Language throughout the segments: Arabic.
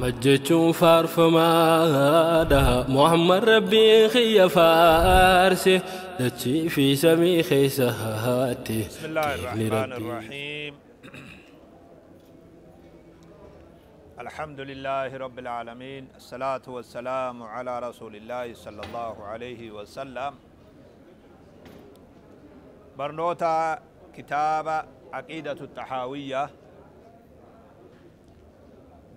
مجتو فارف مادها محمد ربي خي فارسي دتي في سمي خي سهاتي بسم الله الرحمن الرحيم الحمد لله رب العالمين الصلاة والسلام على رسول الله صلى الله عليه وسلم برنوتا كتاب عقيدة التحاوية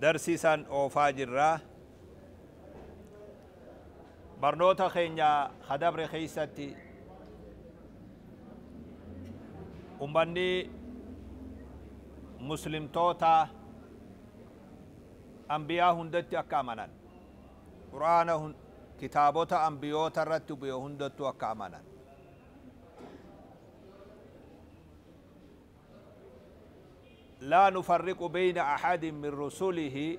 darsii isaan oofaa jirraa barnoota keenya hadabre keeysatti ummanni muslimtoota ambiyaa hundatti akka amanan qur'aana kitaabota ambiyoota irratti bu'e hundattuu akka amanan لا نفرق بين أحد من رسله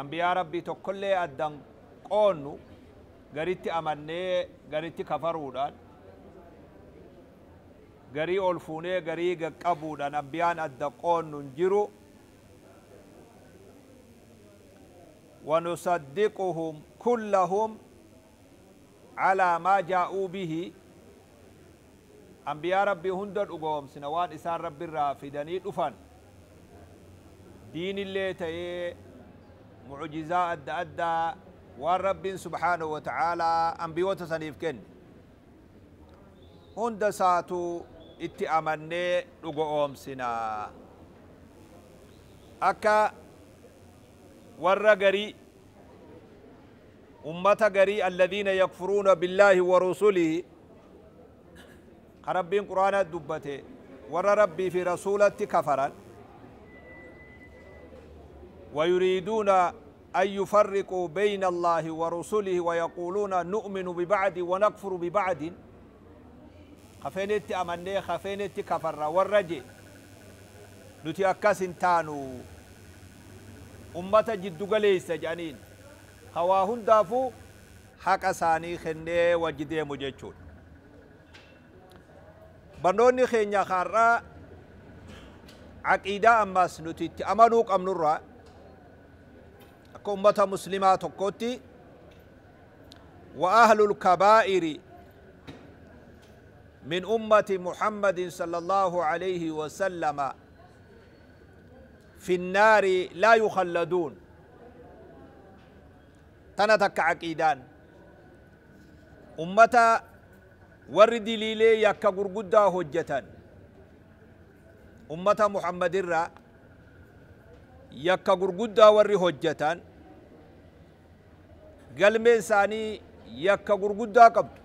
أنبياء ربي تقول أدن قونو غريت أمني غريت كفرودان غري ألفوني غري قبودان أنبياء أدن قونو نجرو ونصدقهم كلهم على ما جاءوا به أنبياء ربي هندر أقوم سنوان إسان ربي الرافدني أفن دين اللي تي معجزات أدى والرب سبحانه وتعالى أنبيوتا سنيف كن هند ساتو اتي أمني لغو أوم سنا أكا ورغري أمتا غري الذين يكفرون بالله ورسوله ربين قرآن دبته ور في رسولة كفرا ويريدون أن يفرقوا بين الله ورسله ويقولون نؤمن ببعد ونكفر ببعد خفينتي أمني خفينتي كفر والرجي نتي أكاس تانو أمة جد قليس جانين خواهن دافو حق ساني خنه وجدي مجيشون بنوني خين يا خارا عقيدة أماس نتي أمنوك أمنورا akka مسلمة muslimaa وأهل الكبائر من أمة محمد صلى الله عليه وسلم في النار لا يخلدون تنتك عقيدان أمة ورد ليلي يكا قرقدا هجة أمة محمد الرا يكا قرقدا ور هجتان galmeen isaanii yakka gurguddaa qabdu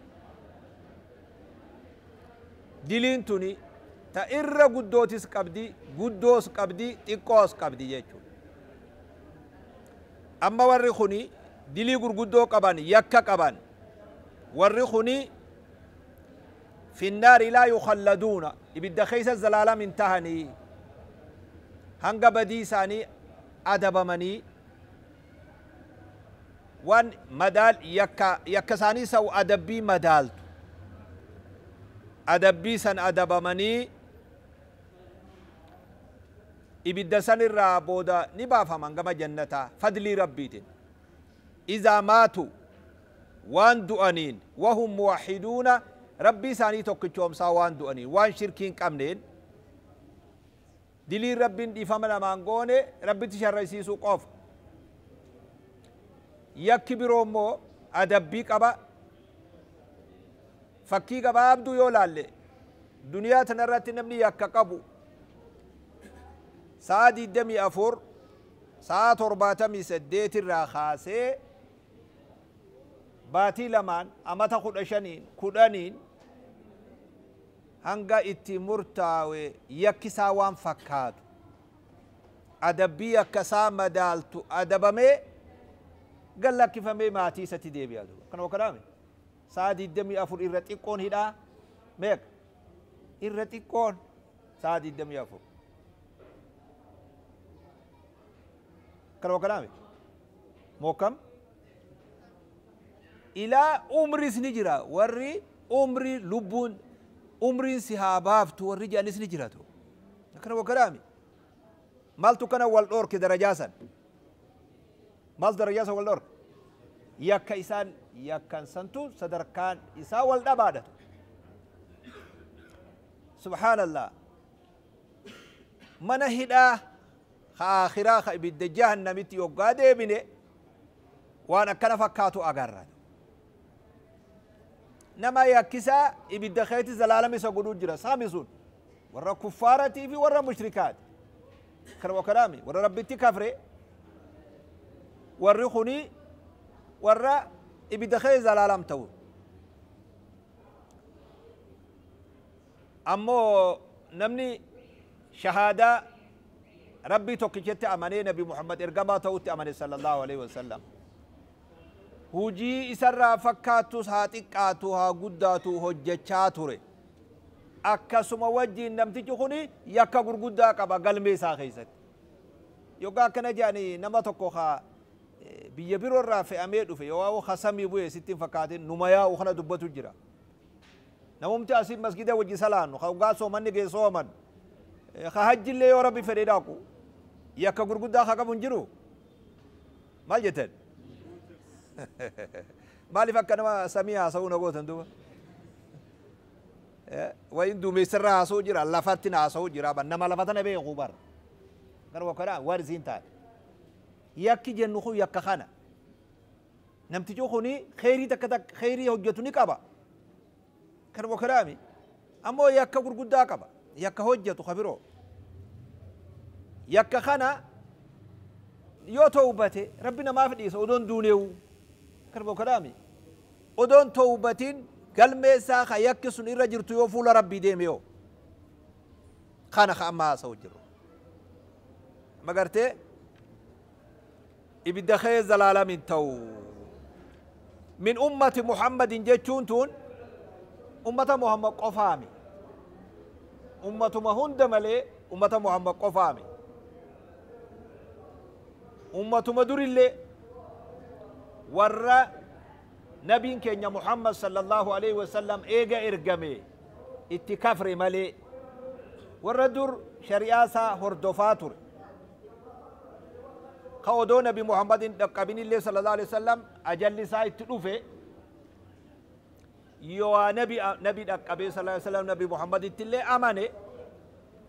diliin tuni ta irra guddootis qabdi guddoos qabdi xiqqoos qabdi jechuudha amma warri kuni dilii gurguddoo qaban yakka qaban warri kuni في النار لا يخلدون إبدا خيس الزلالة من تهني هنقا بديساني أدب وان مدال يكا يكساني سو أدبي مدال أدبي سن أدب مني إبدا سن الرابودا نبافا منغم جنة فضل ربيت إذا ماتوا وان دؤنين وهم موحدون ربي ساني توكيتشوم سا وان دؤنين وان شركين كامنين دليل ربي دي فمنا مانغوني ربي تشرسيسو قف yakki biroo immoo adabbii qaba fakkii gabaabduu yoo laalle duniyaa tanarratti namni yakka qabu sa'a diidamii afur sa'a torbaatamii saddeetirraa kaasee baatii lamaan amata kudha shaniin kudhaniin hanga itti murtaawe yakkisaa waan fakkaatu adabbii yakkasaa madaaltu adabamee قال لك فمي ماتي ستدي بيا دوبا كان وكلامي سادي الدمي أفر إرتقون هدا ميك إرتقون سادي الدمي أفر كان وكلامي موكم إلى عمري سنجرا وري عمري لبون عمري سهابافت وري جاني سنجراتو كان وكلامي مالتو كان والأورك درجاسا maal darayyaasa wal dhorga yakka isaan yakkansantu sadarkaan isaa wal dhabaadhatu subhaanallah mana hidhaa ka aakhiraa ka ibidda jahannamitti yoggaa deebine waan akkana fakkaatu agarra nama yakkisaa ibidda keetti zalaalama isa godhuu jira saami sun warra kuffaaratii fi warra mushrikaati kan wakaraami warra rabbitti kafre warri kuni warra ibida kee zalaalam ta'u ammoo namni shahaadaa rabbii tokkichatti amanee nabi muhammad ergamaa ta'utti amane sala allahu alaihi wasalam hujii isarraa fakkaatus haa xiqqaatu haa guddaatu hojjechaa ture akkasuma wajjiin namtichi kun yakka gurguddaa qaba galmee isaa keessatti yoggaa akkana jedhanii nama tokko haa biyya biroorraa fe'amee dhufe yoo waa hasamii bu'e sittiin fakkaatin numa yaa'u kana dubbatu jira namumti asin masgida wajji salaannu ka ugaa soomanni geessooman ka hajjillee yoo rabbi fedhee dhaaqu yakka gurguddaa ka qabu hin jiru maal jettan maaliif akka nama samii haasa'uu na gootan duuba wayin duumessarra haasa'uu jira lafatti na haasa'uu jira nama lafa tana beeku bara garuu akkana warisiin taate yakki jennu kun yakka kana namtichi kun kheyrii takka takka kheyrii hojjetu ni qaba karbo kalaami ammoo yakka gurguddaa qaba yakka hojjetu kabiroo yakka kana yoo towbate rabbi namaaf dhiisa odoon duuneewu karbo kalaami odoon towbatiin galmeessaa ka yakki sun irra jirtu yoo fuula rabbii deeme yoo kana ka amma haasa hojjetu magartee ibidda kee zalaalamin ta'u min ummati muhammadin jechuun tun ummata muhammad qofaami ummatuma hunda malee ummata muhammad qofaami ummatuma durillee warra nabiin keenya muhammad sallallahu alaihi wasallam eega ergame itti kafre malee warra dur shari'aasaa hordofaa ture كودو نبي محمد دقابين الله صلى الله عليه وسلم أجل سايت تلوفي يو نبي نبي دقابين صلى الله عليه وسلم نبي محمد تلي أمانه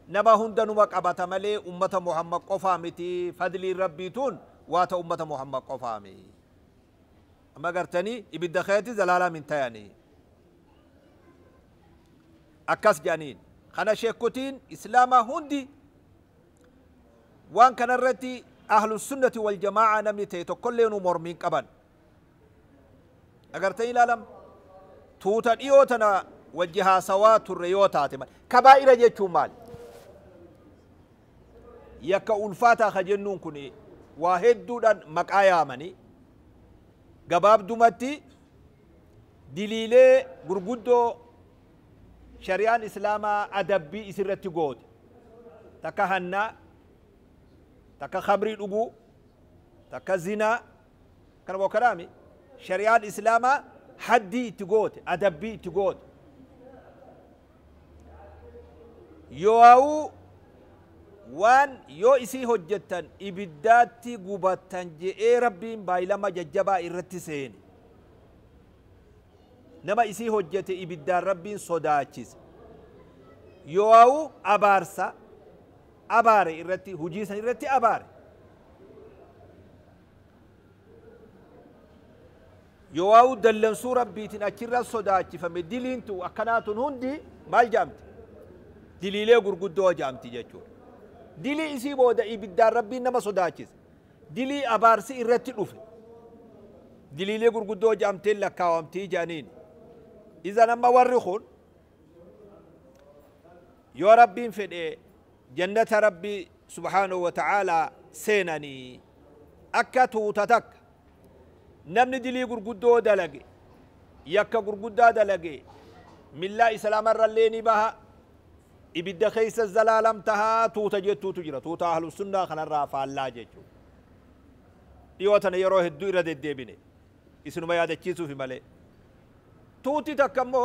نبا هند نما قبات ملي أمة محمد قفامتي فضل ربي تون وات أمة محمد قفامي أما قرتني إبدا خيتي زلالة من تياني أكاس جانين خنا شيكوتين إسلام هندي وان كان الرتي ahlu sunnati wal jamaa namni ta'e tokkolleenu mormiin qaban agartanii ilaalam tuuta dhiyoo tana wajji haasawaa turre yoo taate mal kabaa'ira jechuun maal yakka ulfaataa ka jennuun kun waa hedduudhaan maqaa yaamanii gabaabdumatti diliilee gurguddoo shari'aan islaamaa adabbii isirratti goote takka hannaa takka khamrii dhuguu takka zinaa kana boo kanaami shari'aan islaamaa haddii itti goote adabbii itti goote yoowuu waan yoo isii hojjettan ibiddaatti gubattan je'ee rabbiin baay'ilama jajjabaa irratti seene nama isii hojjete ibiddaan rabbiin sodaachise yoowuu abaarsa abaare irratti hujii isan irratti abaare yoo waa'u dallansuu rabbiitiin achirra sodaachifame diliintu akkanaatun hundi maal jaamti diliilee gurguddoo jaamti jechuudha dilii isii booda ibiddaan rabbiin nama sodaachise dilii abaarsi irratti dhufe diliilee gurguddoo jaamtee lakkaawamtii jaaniin izan amma warri kun yoo rabbiin fedhee جنة ربي سبحانه وتعالى سينني أكا توتتك نمني دلي قرقدو دلقي يكا قرقدا دلقي من لا إسلام الرليني بها إبدا خيس الزلالم تها توتا جتو تجرى توتا أهل السنة خنا رافع الله جتو ديوتنا يروه الدويرة دي ديبيني إسنو ما يادا تشيسو في ملي توتي تكمو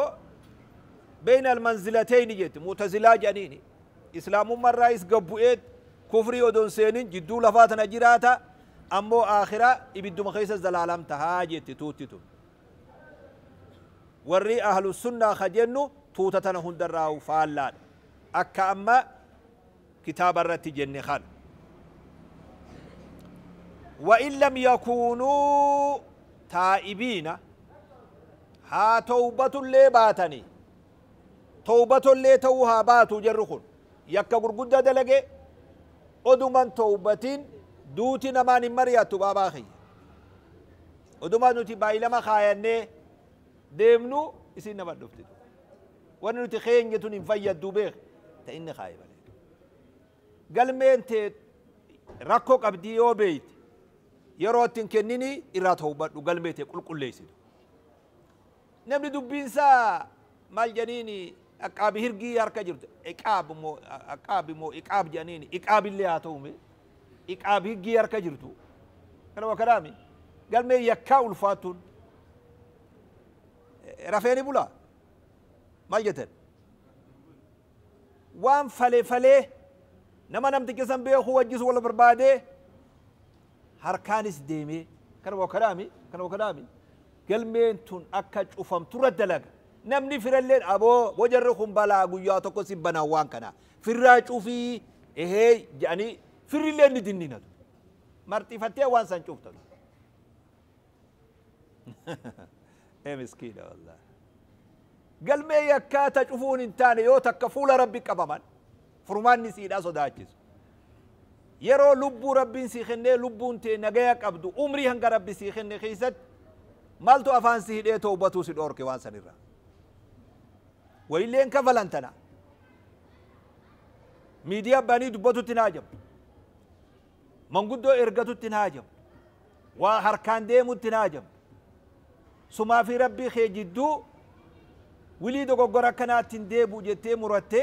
بين المنزلتين جت متزلا جنيني islaamummaa irraa is gabbu'eet kufrii odoon seeniin jidduu lafaatana jiraata ammoo aakhiraa ibidduma keessas dalaalamta haa jetti tuutti tun warri ahlu sunnaa ka jennu tuuta tana hundarraa faallaadha akka amma kitaaba irratti jenne kana وإن لم يكونوا تائبين ها توبة لي باتني توبة لي توها باتوا جرخون yakka gurguddaa dalage oduman towbatiin duuti namaan hin mariyaattu baabaa kiyya odumaa nuti baay'ilama kaayannee deemnu isin nama dhufti wanni nuti keenyetun hin fayyaddu beek ta inni kaaye balee galmeen tee rakkoo qabdii yoo beeyti yeroo ittiin kennini irraa towbadhu galmee tee qulqulleessitu namni dubbiinsaa maal janiini Dhaqqaabi hirgii harka jirtu. Iqaab immoo dhaqqaabi immoo iqaab jedhaniin iqaabillee haa ta'ume iqaab hirgii harka jirtu. Kanuma kanaami galmee yakkaa ulfaattuun rafeeni bulaa maal jettan waan falee falee nama namticha san beeku wajjis wal barbaadee harkaanis deemee kanuma kanaami kanuma kanaami galmeen tun akka cufamtu irra dalaga. namni firallee dhaboo bojarri kun balaa guyyaa tokko si banaa waan kana firraa cufii ehee jedhanii firillee ni dinninatu marxifattee waan san cuftatu. ee miskiina wallaahi galmee yakkaata cufuun hin taane yoo takka fuula rabbi qabaman furmaanni siidhaa sodaachisu yeroo lubbuu rabbiin sii kennee lubbuun tee nagaya qabdu umrii hanga rabbi sii kenne keessatti maaltu afaan si hidhee toobatuu si dhoorke waan sanirraa. وإلا إنك فلنتنا ميديا باني دبوتو تناجم منقدو إرقتو تناجم وحركان ديمو تناجم سما في ربي خيجدو ولي دغوغورا كانت ديبو جتي مرتي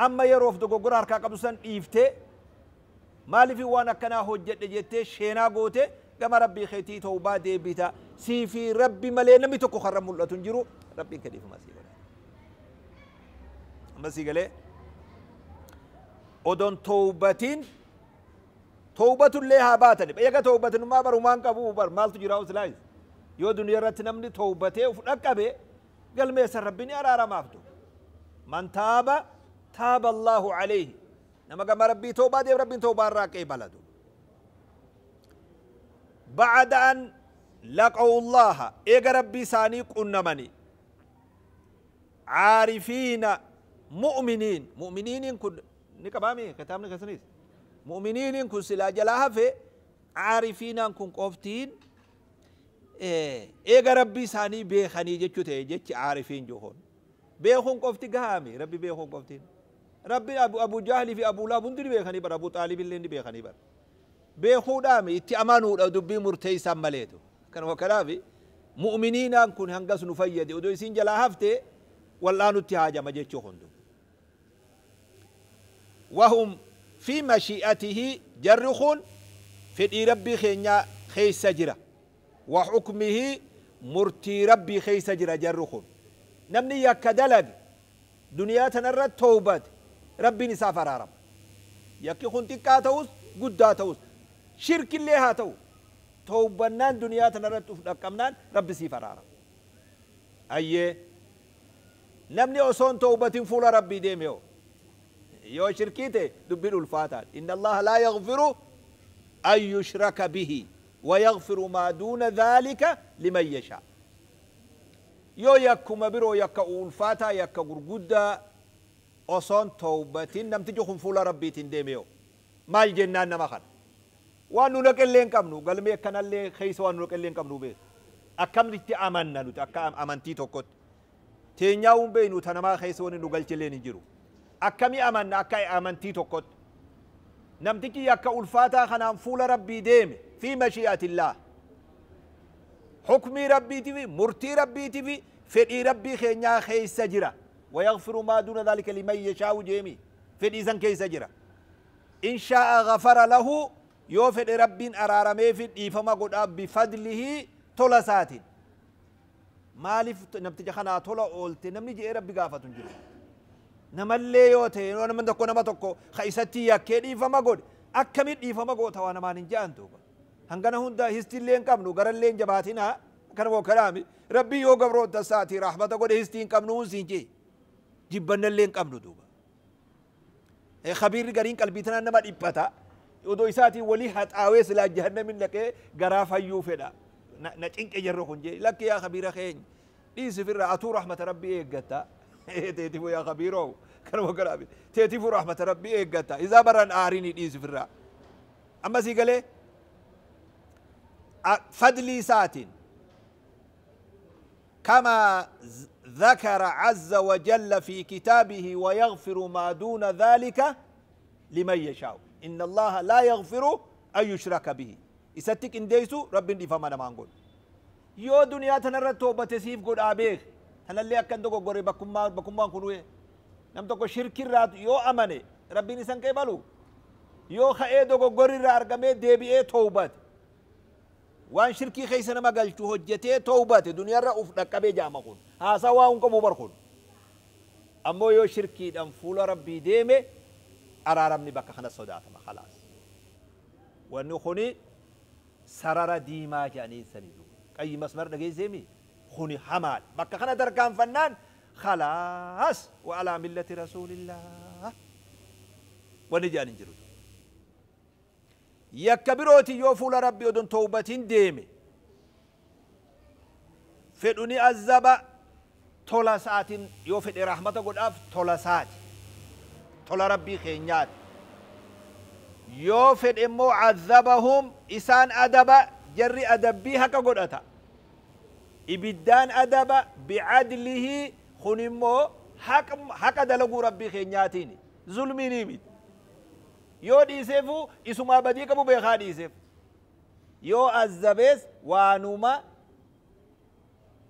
أما يروف دغوغورا حركا قبسان إيفتي مالفي وانا كنا هجت جتي شينا غوتي كما ربي خيتي توبا ديبتا سي في ربي ملي نمي تكو خرم ملتون جرو ربي كديف ما مسي قال أدون توبة توبة لها باتن بيجا توبة ما بر ومان كابو بر مال تجرا وسلايز يو دنيا رتنا من توبته وفلك به قال ما يسر ربني أرى ما أفتو من تاب تاب الله عليه نما قام ربي توبة دي ربي توبة راك بلده بعد أن لقوا الله إيه ربي ساني قنمني عارفين mu'miniin mu'miniiniin kun ni qabaami kitaabni kasanis mu'miniiniin kun silaa jalaa hafe caarifiinaan kun qoftiin eega rabbii isaanii beekanii jechuu ta'e jechi caarifiin johoon beekuun qofti gahaami rabbi beekuun qoftiin rabbi abu jahli fi abu laab hundi ni beekanii bara abu xaalib illee ni beekanii bara beekuudhaami itti amanuudha dubbii murteeysan maleetu kanuma kanaafi mu'miniinaan kun hangas nu fayyade odoo isin jalaa haftee wal'aanutti haajama jechuu hundu وهم في مشيئته جرخون في ربي خينيا خيس جرا وحكمه مرتي ربي خيس جرا جرخون نمني يكدلج دنيا تنرى توبات ربي نسافر عرب يكي خون تاوس قد شرك اللي هاتو توبنان دنيا تنرى أفنان ربي سيفر عرب أيه نمني أصون توبة فول ربي ديميو yoo shirkiite dubbiin ulfaataan inna allaha laa yaghfiru an yushraka bihi ويغفر ما دون ذلك لمن يشاء يو يكما برو يكا أولفاتا يكا غرغودا أصون توبتين نم تجوهم فولا ربي تندميو ما الجنان نمخن وانو نك اللين كمنو قال مي كان اللي خيس وانو نك اللين كمنو بي أكم رتي أماننا نوت أكا أمانتي توكت تينياون بينو تنما خيس وانو نقل جلين جيرو أكمي أمان أكاي أمان akka amantii نمتكي يكا ألفاتا خنان فول ربي ديم في مشيئة الله حكمي ربي في مرتي ربي في فدي ربي خينيا خي جرا ويغفر ما دون ذلك لمن يشاء جيمي فدي زن كي جرا إن شاء غفر له يو فدي ربي أرارمي فدي فما قد بفضله تلسات مالف نبتجخنا تلا أولت نمني جي ربي قافة جرا namallee yoo ta'e nama tokko nama tokko kaisatti yakkee dhiifama godhe akkamit dhiifama goota waa namaan hin ja'an duuba hangana hunda histillee hin qabnu garallee hin jabaatinaa akkana boo kalaami rabbii yoo gabroota isaati rahmata godhe histii hin qabnu hun siin jee jibbannallee hin qabnu duuba khabiirri gariin qalbii tanaan nama dhiphata odoo isaatiin walii haxaawee silaa jahannamin dhaqee garaa fayyuu fedha na cinqe jarro kun jee lakki yaa khabiira keenya dhiisifirraa atuu rahmata rabbii eeggatta teetifu yaa khabiiroo وقرا بي تيتي فو رحمة ربي إيجاتا إذا بران آريني ديس فرا أما سيقالي فضلي ساتين كما ذكر عز وجل في كتابه ويغفر ما دون ذلك لمن يشاء إن الله لا يغفر أن يشرك به إستك إن ديسو رب دي فمانا نقول يو دنيا تنرى توبة سيف قد آبيك هنالي أكن دوغو غوري بكمان بكمان كنوه نم تو شرك رات يو امني ربي نسان كيبلو يو خاي دو كو غور رار گمي دي بي اي توبات وان شركي خيسن ما گلتو هجته توبات دنيا رؤف دقبي جامقون ها سوا ان كو مبرخون امو يو شركي دم فول ربي ديمي ارارم ني بك خنا سودات ما خلاص ونخوني سرر ديما جاني سنيدو اي مسمر دگي زيمي خوني حمال بك خنا در كان فنان خلاص وعلى ملة رسول الله ونجان جرد يكبروتي يوفول ربي ودن توبة ديمي فدوني أزبا تولا ساعت يوفد رحمة قد أف تولا ساعت تولا ربي خينيات يوفد إمو عذبهم إسان أدبا جري أدبي هكا قد أتا إبدان أدبا بعدله kun immoo haqa dalaguu rabbii keenyaatiin zulminii miti yoo dhiiseefu isumaa badii qabu beekaa dhiiseef yoo azzabees waanuma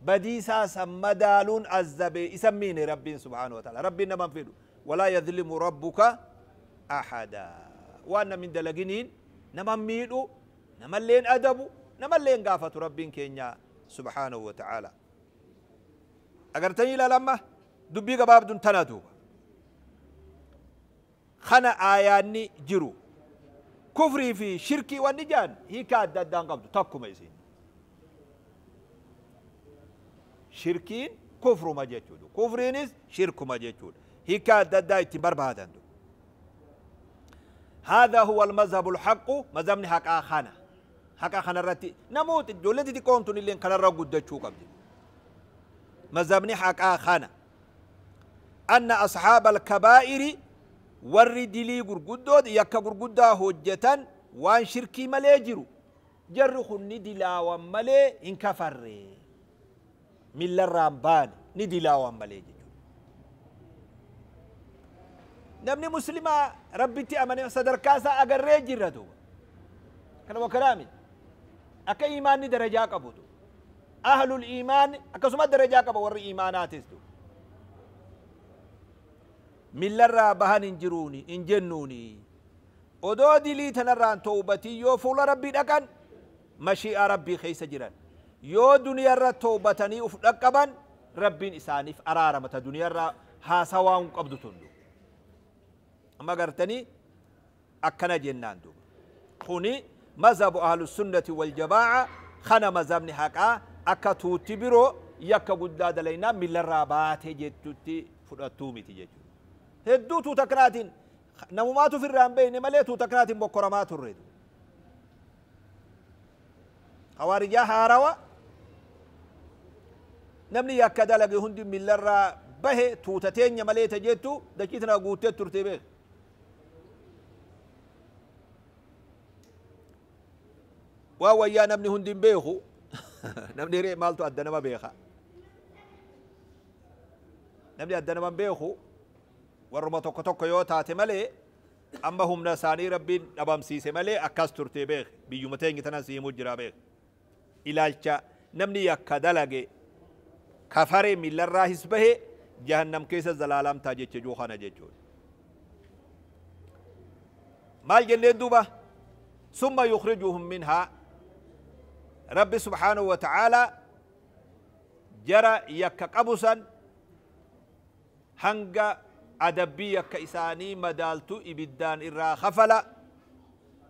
badiisaa san madaaluun azzabee isan miine rabbiin subhaanahu wa taala rabbiin naman fidhu walaa yadlimu rabbuka ahada waan namin dalaginiin naman miidhu namalleen adabu namalleen gaafatu rabbiin keenya subhaanahu wa ta'ala agartanii ilaalamma dubbii gabaabduun tana duuba kana aayaanni jiru kufrii fi shirkii wanni jaan hiika adda addaan qabdu takkuma isin shirkiin kufruma jechuudha kufriinis shirkuma jechuudha hiika adda addaa itti barbaadan هذا هو المذهب الحق مذهبني حقا خانه حقا خانه رتي نموت جولتي كونتون اللي كان رغد تشوكبدي مزابني حقا خانا أن أصحاب الكبائر ور دلي قرقدود يكا قرقدا هجة وان شركي ملي جرو جر خن دلاوا ملي إن كفر من الرامبان ندلاوا ملي جرو namni muslimaa rabbitti amane sadarkaa isaa agarree jirra duuba kana wa kalaami akka imaanni darajaa qabu أهل الإيمان أكسما درجة كبور إيمانات استو من لرا بهن انجروني انجنوني odoo dilii tanarraan towbatii yoo fuula rabbii dhaqan mashii'a rabbii keessa jiran yoo duniyarra towbatanii uf dhaqqaban rabbiin isaaniif araaramata duniyarra haasawaa hin qabdu tundu amma gartanii akkana jennaan duuba kuni mazhabu ahlu sunnati wal jabaaca kana mazhabni haqaa akkatuutti biroo yakka guddaa dalaynaa millarraa baatee jechutti fudhattuu miti jechuudha hedduu tuuta kanaatiin namumaatu firraan beeyne malee tuuta kanaatiin bokkoramaa turreetu hawaarijaa haarawa namni yakka dalage hundi millarraa bahe tuuta teenya malee ta jettu dachii tana guuttee turte beek waan wayyaa namni hundin beeku نمدي ري مالتو ادنا ما بيخا نمدي ادنا ما بيخو ورمتو كتوكو يو تاتي مالي اما هم نساني ربي نبام سيسي مالي اكاس ترتي بيخ بي يومتين يتنا سي مجرى بيخ الالجا نمدي يكا دلاغي كفاري ملا راهيس بهي جهنم كيس الزلالام تاجي تجوخانا جيجول مال جنين دوبا ثم يخرجهم منها رب سبحانه وتعالى جرى يك قبسا هنگا أدبي يك إساني مدالتو إبدان إرا خفلا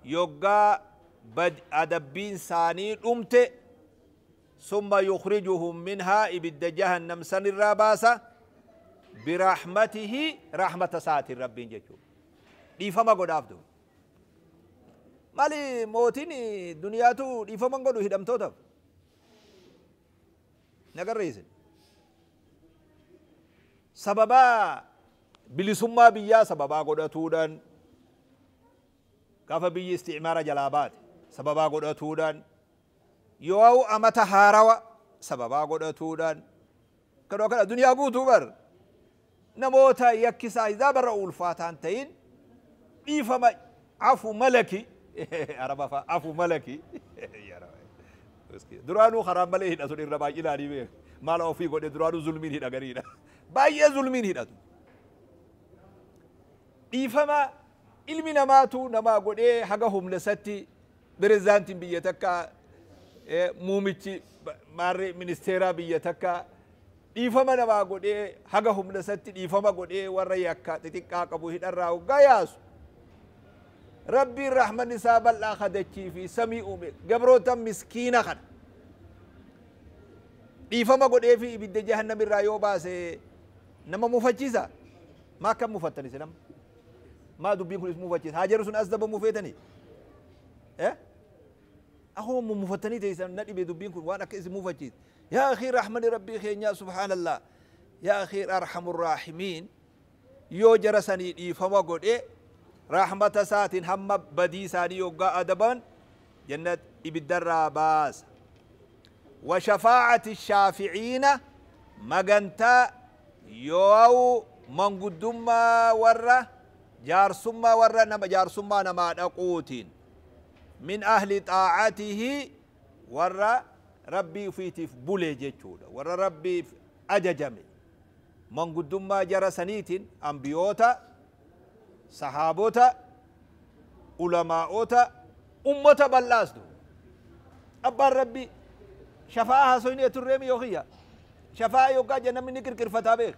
يوغا بد أدبي إساني أمت ثم يخرجهم منها إبد جهنم سن الراباسة برحمته رحمة سات الرب جتو ليفما قد عبدو maali mootiin duniyaatu dhiifaman godhu hidhamtootaaf nagarreessin sababaa bilisummaa biyyaa sababaa godhatuudhaan gaafa biyyi isticmaara jalaa baate sababaa godhatuudhaan yoo amata haarawa sababaa godhatuudhaan kadoo kana duniyaa guutuu bar namoota yakkisaa isaa barra ulfaataan ta'in dhiifama afu malaki araba fa'a afu malaki duraanuu karaa malee hidhatu irra baay'inaanii beeku maala ofii godhe duraanuu zulmiin hidha gariidha baay'ee zulmiin hidhatu dhiifama ilmi namaatu namaa godhee haga satti pirezidaantiin biyya takka e, mumichi maarri ministeeraa biyya takka dhiifama namaa godhee haga satti dhiifama godhee warra yakka xixiqqaa qabu hidharraa hoggaa yaasu ربي الرحمة نساب الله خدتشي في سمي أمي قبروتا مسكينة خد dhiifama godhee fi ibidda jahannam irraa yoo baase nama mufachiisa maa akkam mufattan isin amma maa dubbiin kun is mufachiisa haa jarri sun as dabamuu feetanii akkuma mufattanii teessan na dhibe dubbiin kun waan akka isin mufachiisa yaa akhii rahmani rabbii keenyaa subhaanallah yaa akhii arhamu raahimiin yoo jara sanii dhiifama godhee رحمة ساتين هم بدي ساني يوغا أدبان جنة إبدر باس وشفاعة الشافعين مغنتا يو من قدما ورّا جار سما ورّا نما جار سما نما نقوتين من أهل طاعته ورّا ربي فيتف بولي جيتشودا ورّا ربي أججمي من قدما جرسنيتين أنبيوتا sahaabota ulamaa'ota ummata bal'aas du abbaan rabbi shafaa'a hasoyni eturreemi yoo kiyya shafaa'a yookaan jannamni ni girgirfataa beek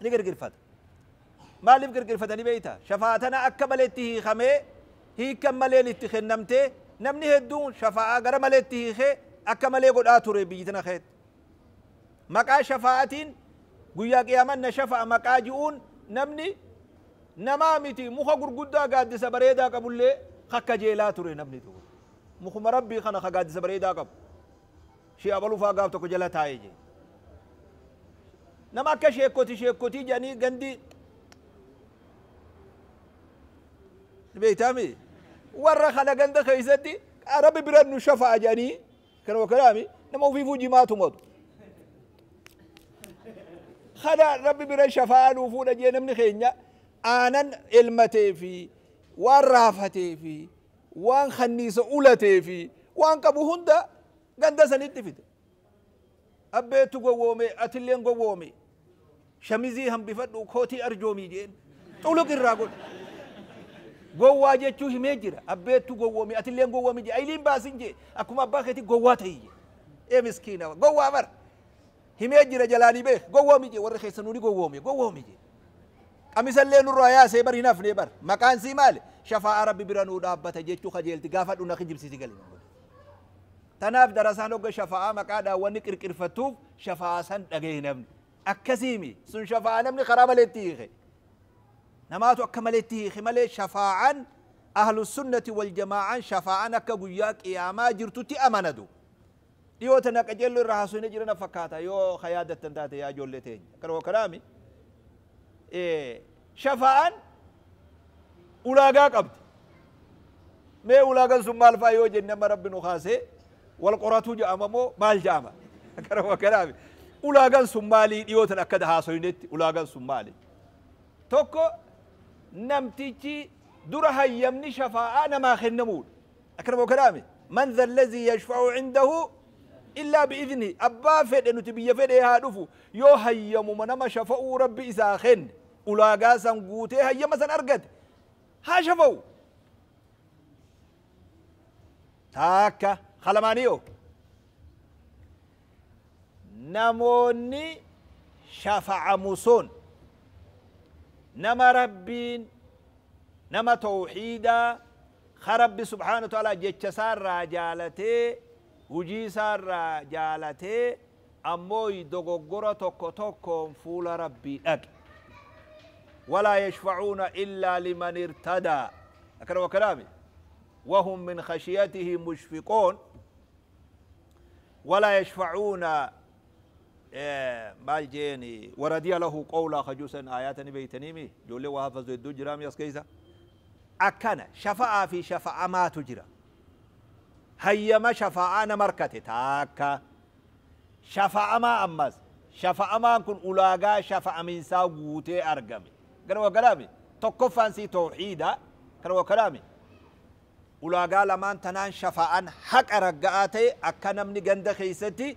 ni girgirfata maaliif girgirfatanii beeyta shafaa'a tana akka maleetti hiikamee hiikan maleen itti kennamtee namni hedduun shafaa'a gara maleetti hiikee akka malee godhaa ture biyyi tana keet maqaa shafaa'atiin guyyaa qiyaaman na shafa'a maqaa ji'uun namni نمامتي مخا غرغدا قاد سبريدا قبل لي خكا جيلا توري نبني تو مخ مربي خنا خا قاد سبريدا قب شي ابلو فا قاب تو جلا تايجي نما كشي كوتي شي كوتي جاني غندي بيتامي ورا خلا غند خيزتي ربي برن شفا جاني كانوا كلامي نما في فوجي ما تموت خدا ربي برن شفا لو فودا جي نمني خينيا aanan elmatee fi waan raafatee fi waan kanniisa ulatee fi waan qabu hunda ganda sanitti fide abbeetu gowwoome atilleen gowwoome shamizii hambifadhu kootii arjoomii jeen xuluq irraa godhu gowwaa jechuu himee jira abbeetu gowwoome atilleen gowwoome jee ayiliin baasin jee akkuma abbaa keetii gowwaa ta'iyye ee miskiina gowwaa bara himee jira jalaanii beek gowwoome jee warri keessanuu ni gowwoome gowwoome jee أمثلة نور يا سيبر هنا في بر مكان سي مال شفاء ربي برانو دابة تجيتو خجيل تقافة دون خجيب سيسي قلي تناف درسانو شفاء مكادا ونكر كرفتوف شفاء سن أغيه نمني أكسيمي سن شفاء نمني خراب لتيخي نماتو أكما لتيخي مالي شفاء أهل السنة والجماعة شفاء نكا قياك إياما جرتو تي أماندو ديوتنا كجلو الرحاسو نجرنا فكاتا يو خيادة تنتاتي يا جولتين كرو كرامي shafa'an ulaagaa qabdi mee ulaagan sun maal fa'a yoo jenne amma rabbi nu kaasee wal qoratu je'ama moo maal je'ama gara wagganaami ulaagan sun maalii dhiyootan akka haasoynetti ulaagan sun maali tokko namtichi dura hayyamni shafaa'a namaa kennamuudha akkana wagganaami man dha allazii yashfa'u cindahu إلا بإذنه أبا فيد أنه تبي فيد هادفو يو هيمو منما شفاء ربي إذا خن ulaagaa san guutee hayyama san argate haa shafa'u taakka kalamaaniyo namoonni shafa'amu sun nama rabbiin nama tawxiidaa ka rabbi subhaana taala jecha isaarraa jaalatee hujii isaarraa jaalatee ammoo dogoggora tokko tokkoon fuula rabbii dhaqe ولا يشفعون إلا لمن ارتدى أكرم كلامي وهم من خشيته مشفقون ولا يشفعون آه، ما جيني وردي له قولا خجوسا آياتني بيتنيمي جولي وهفز الدجرام يسكيسا أكنا شفاء في شفاء ما تجرى هيا ما شفاء أنا مركتي تاكا شفاء ما أمز شفاء ما كن أولاغا شفاء من ساقوتي أرقمي قال كلامي تكفان سي توحيدا كان كلامي ولا قال ما تنان شفاء حق رقعاتي أكنم نجند خيستي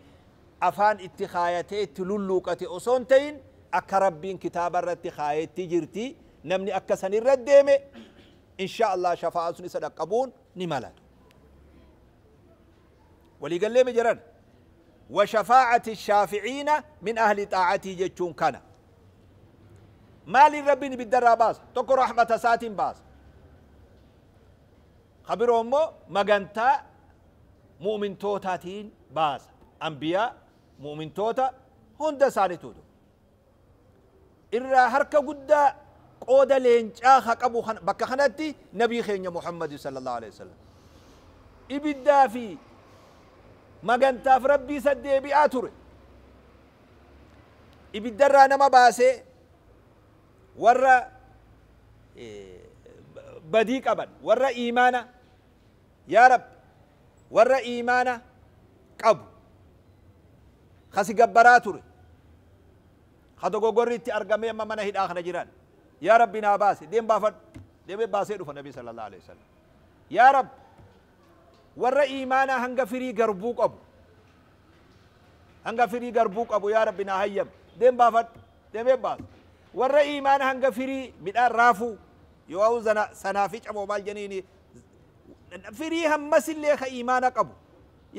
أفان اتخايتي تلولوكتي أصونتين اكربين كتاب الرد خايتي جرتي نمني أكسن الرد إن شاء الله شفاء سني صدق قبون نمالات ولي قال لي مجرد وشفاعة الشافعين من أهل طاعته جتشون كان مالي ربي بدرا باس توكو رحمة ساتين باس خبر أمو مغانتا مؤمن توتاتين باس أنبياء مؤمن توتا هندا ساري تودو إرى هركة قدى قودة لينجا قبو خن... بكا خناتي نبي خينيا محمد صلى الله عليه وسلم إبدا في مغانتا في ربي سدي بياتوري إبدا رانا ما باسي warra badii qaban warra iimaana yaa rabbi warra iimaana qabu kasi gabbaraa ture ka dogoggorri itti argamee amma mana hidhaa kana jiran yaa rabbi naa baase deem baafadhu deemee baasee dhufa nabi sallallahu alaihi wasallam yaa rabbi warra iimaanaa hanga firii garbuu qabu hanga firii garbuu qabu yaa rabbi naa hayyam deem baafadhu deemee baase warra imaana hanga firii midhaan raafuu yoo ha'u sanaafi caboo maal jeniini firii hammasillee ka imaana qabu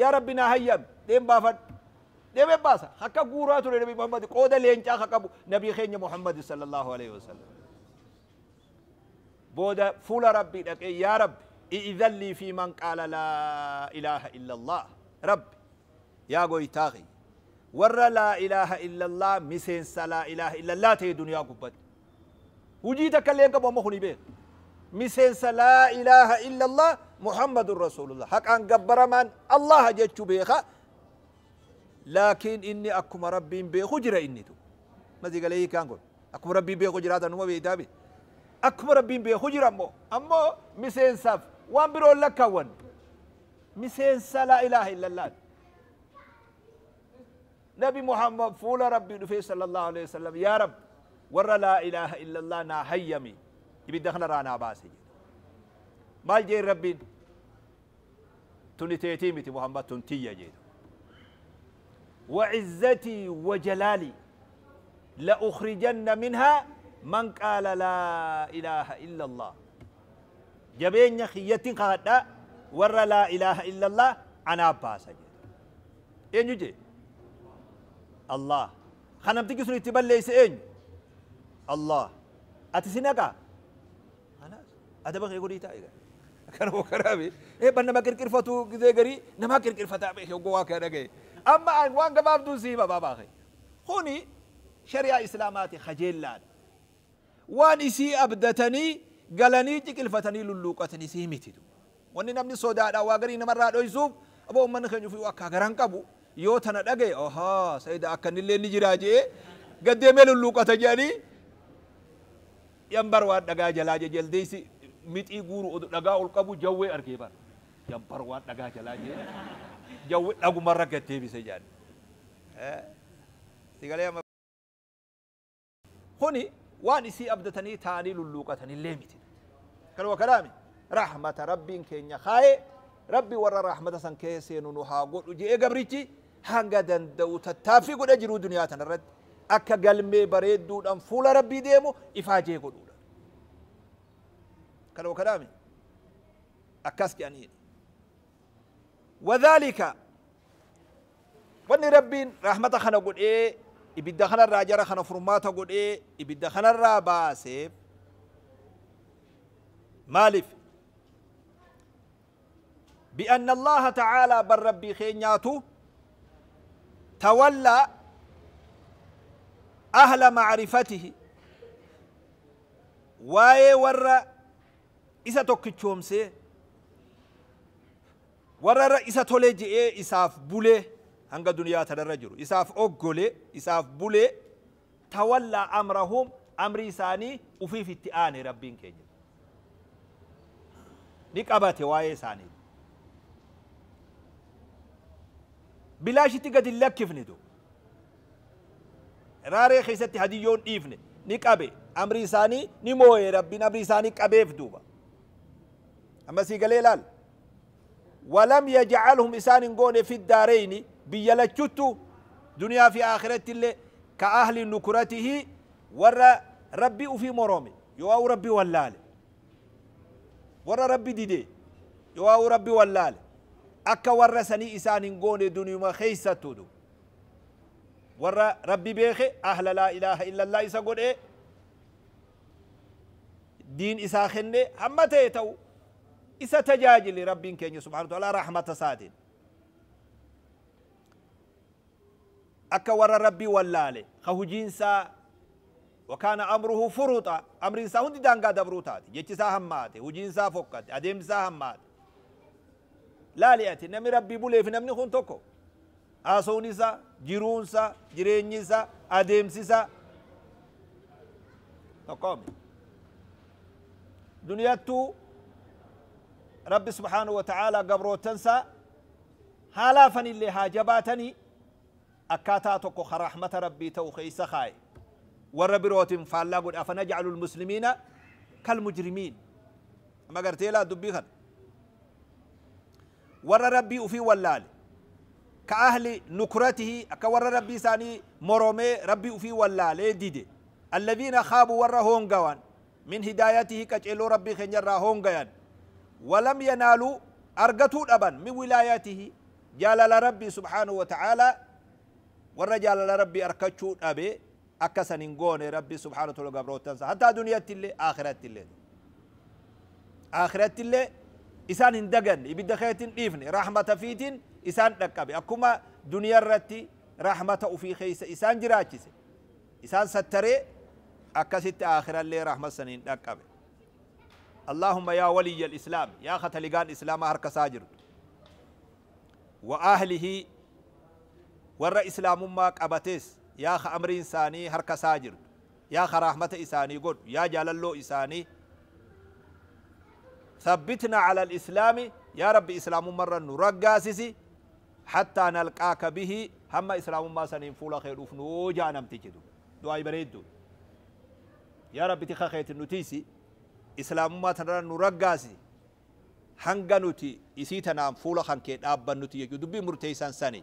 yaa rabbi naa hayyam deen baafadhu deeme baasa akka guuraa ture nabi muhammad qooda leencaa ka qabu nabii keenya muhammad sala allahu aleyhi booda fuula rabbii dhaqee yaa rabbi i'idhan fi man qaala laa ilaaha illa allah rabbi yaa goytaa warra laa ilaaha illallaa miseensa laa ilaaha illallaa ta'e duniyaa gubbatti hujii takka illee qabu amma kun beeka miseensa laa ilaaha illallaa muhammadun rasuulullah haqaan gabbaramaan allaha jechuu beeka laakiin inni akkuma rabbiin beeku jira innitu mazigalee hiikaan kun akkuma rabbiin beeku jiraata numa beeytaa bi akkuma rabbiin beeku jira ammoo ammoo miseensaaf waan biroon lakkaawwan miseensa laa ilaaha illallaa نبي محمد فول ربي في صلى الله عليه وسلم يا رب ور لا إله إلا الله نا حيمي يبي دخل رانا باسي ما جي ربي تني تيتي متي محمد تنتي جيد وعزتي وجلالي لأخرجن منها من قال لا إله إلا الله جبين خيتي قادة ور لا إله إلا الله أنا باسي جيد إيه نجي الله خنم تيجي سن يتبل ليس إين الله أتسينا كا أنا هذا بقى يقولي تايجا كانوا كرابي إيه بنا ما كير كير فاتو كذا غري نما كير كير فتاة بيه يقوى كذا جاي أما أنقوان كباب دوزي بابا باخي خوني شريعة إسلاماتي خجل وان يسي أبدتني قالني تيك الفتني للوكة نسي وان نمني صداء دا واغري نمرا أبو من خنجو في واكا غران كابو yoo tana dhagaye ohaa sayida akkanillee ni jiraa jee gaddeemee lulluuqata jedhanii yan barwaan dhagaa jalaa jee jaldeessi mixii guuru dhagaa ol qabu jawwee argee bara yan barwaan dhagaa jalaa jee jawwee dhagumarra gaddeebise jedhanii. Sigalee amma. Kuni waan isii abdatanii taa'anii lulluuqatanillee miti. Kan wakalaami rahmata rabbiin keenya kaayee rabbi warra rahmata san keessee nu haa godhu jee gabrichi. hanga danda'u tattaaffii godha jiru duniyaa kanarratti akka galmee bareedduudhaan fuula rabbii deemu ifaajee godhuudha. Kanoo kanaami akkas jedhaniidha. Wadhaalika wanni rabbiin rahmata kana godhee ibidda kanarraa jara kana furmaata godhee ibidda kanarraa baaseef maaliif بأن الله تعالى بر ربي خينياته تولى أهل معرفته waa'ee warra isa tokkichoomsee warra isa tolee je'ee isaaf bulee hanga duniyaa tanarra jiru isaaf oggolee isaaf bulee tawallaa amrahum amri isaanii ufiif itti aane rabbiin keenya ni qabate waa'ee isaanii bilaashii ti gadi lakkifnitu raaree keessatti hadiyyoon dhiifne ni qabe amri isaanii ni mooye rabbiin amri isaanii qabeef duuba amma sii galee laal walam yajcalhum isaan hin goone fi daareyni biyya lachuttu duniyaa fi aakiratti illee ka ahli nukuratihi warra rabbi ufii moroome yowaau rabbi wallaale warra rabbi dide yowaau rabbi wallaale akka warra sanii isaan hin goone duniyuma keeysattudu warra rabbi beeke ahla laa ilaaha illallaa isa godhee diin isaa kennee hamma ta'e ta'u isa tajaajili rabbiin keenya subhaanahu ta'ala rahmata isaatiin akka warra rabbii wallaale ka hujiinsaa وكان أمره فرطا أمر إنسان هندي دانغا دبرو تاتي جيتشي ساهم ماتي وجين سافوكاتي أديم ساهم ماتي لا لياتي نمي ربي بولي في نمني خون توكو آسوني سا جيرون سا جيرين إسا أديم سيسا دنيا تو رب سبحانه وتعالى قبرو تنسى هالا فن اللي هاجباتني أكاتا توكو خرحمة ربي توخي سخاي ورب روتم فالله قد أفنجعل المسلمين كالمجرمين ما قرتي لا دبي warra rabbii ufii wallaale ka ahli nukratihi akka warra rabbii isaanii moromee rabbii ufii wallaalee dide alladhiina khaabuu warra hoongawan min hidaayatihi qaceeloo rabbii keenyarraa hoongayan walam yanaaluu argatuu dhaban min wilaayatihi jaalala rabbii subhaanahu wa ta'aalaa warra jaalala rabbii arkachuu dhabe akka san hin goone rabbii subhaanahu wa ta'ala gabrootansa hattaa duniyatti illee aakhiraatti illee aakhiraatti illee إسان اندقن يبدأ خيتين إيفن رحمة فيتين إسان دقبي أكما دنيا رتي رحمة وفي خيس إسان جراجس إسان ستري أكست آخر اللي رحمة سنين دقبي اللهم يا ولي الإسلام يا ختلقان إسلام هرك ساجر وأهله ور إسلام ما قبتس يا خ أمر إنساني هرك ساجر يا خ رحمة إساني قد يا جلال الله إساني ثبتنا على الإسلام يا رب إسلام مرة نرقاسس حتى نلقاك به هم إسلام ما سنين فولا خير أفنو جانم تجدو دعاي بريدو يا رب تخا خيت النتيسي إسلام ما تنرى نرقاسي hanga nuti isii tanaan fuula kan kee dhaabbannuti jechuu dubbii murteessan sani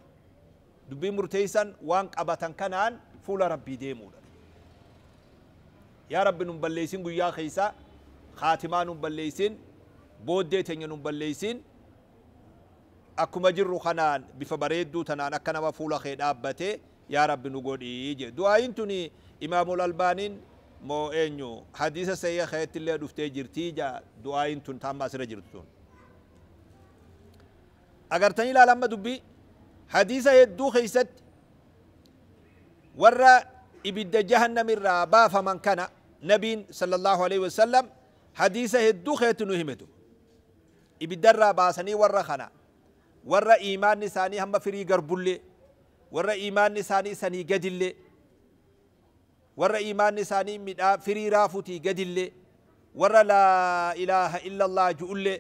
dubbii murteessan waan qabatan kanaan fuula rabbii deemuudha yaa rabbi nun balleessin guyyaa keeysa kaatimaa nun balleessin بودي تنين بليسين أكما جر خنان بفبريدو تنان أكنا وفول خيد أبتي يا رب نقول إيجي دعاين تني إمام الألبانين مو إنيو حديث سيئة خيط اللي دفتي جرتي جا دعاين تن تاما سر جرتون أگر تني لالما دبي حديث يدو خيست ورّا إبد جهنم الرابا فمن كان نبي صلى الله عليه وسلم حديث يدو خيط نهمته ibiddarraa baasanii warra kana warra imaanni isaanii hamma firii garbullee warra imaanni isaanii sanii gadillee warra imaanni isaanii midhaa firii raafutii gadillee warra laa ilaaha illallah ju'ullee